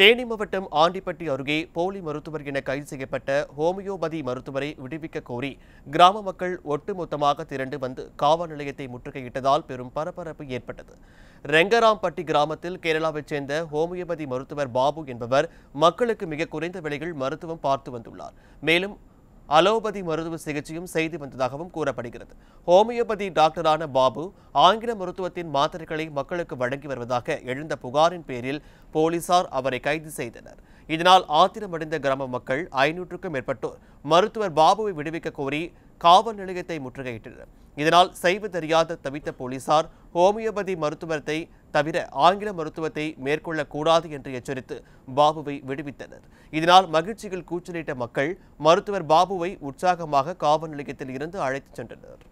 தேனி மாவட்டம் ஆண்டிப்பட்டி அருகே போலி மருத்துவர் என கைது செய்யப்பட்ட ஹோமியோபதி மருத்துவரை விடுவிக்க கோரி கிராம மக்கள் ஒட்டுமொத்தமாக திரண்டு வந்து காவல் நிலையத்தை முற்றுகையிட்டதால் பெரும் பரபரப்பு ஏற்பட்டது ரெங்கராம்பட்டி கிராமத்தில் கேரளாவைச் சேர்ந்த ஹோமியோபதி மருத்துவர் பாபு என்பவர் மக்களுக்கு மிக குறைந்த விலையில் மருத்துவம் பார்த்து வந்துள்ளார் மேலும் அலோபதி மருத்துவ சிகிச்சையும் செய்து வந்ததாகவும் கூறப்படுகிறது ஹோமியோபதி டாக்டரான பாபு ஆங்கில மருத்துவத்தின் மாத்திரைகளை மக்களுக்கு வழங்கி வருவதாக எழுந்த புகாரின் பேரில் போலீசார் அவரை கைது செய்தனர் இதனால் ஆத்திரமடைந்த கிராம மக்கள் ஐநூற்றுக்கும் மேற்பட்டோர் மருத்துவர் பாபுவை விடுவிக்க கோரி காவல் நிலையத்தை முற்றுகையிட்டனர் இதனால் செய்வது தெரியாத தவித்த போலீசார் ஹோமியோபதி மருத்துவத்தை தவிர ஆங்கில மருத்துவத்தை மேற்கொள்ளக்கூடாது என்று எச்சரித்து பாபுவை விடுவித்தனர் இதனால் மகிழ்ச்சியில் கூச்சலிட்ட மக்கள் மருத்துவர் பாபுவை உற்சாகமாக காவல் நிலையத்தில் இருந்து அழைத்துச் சென்றனர்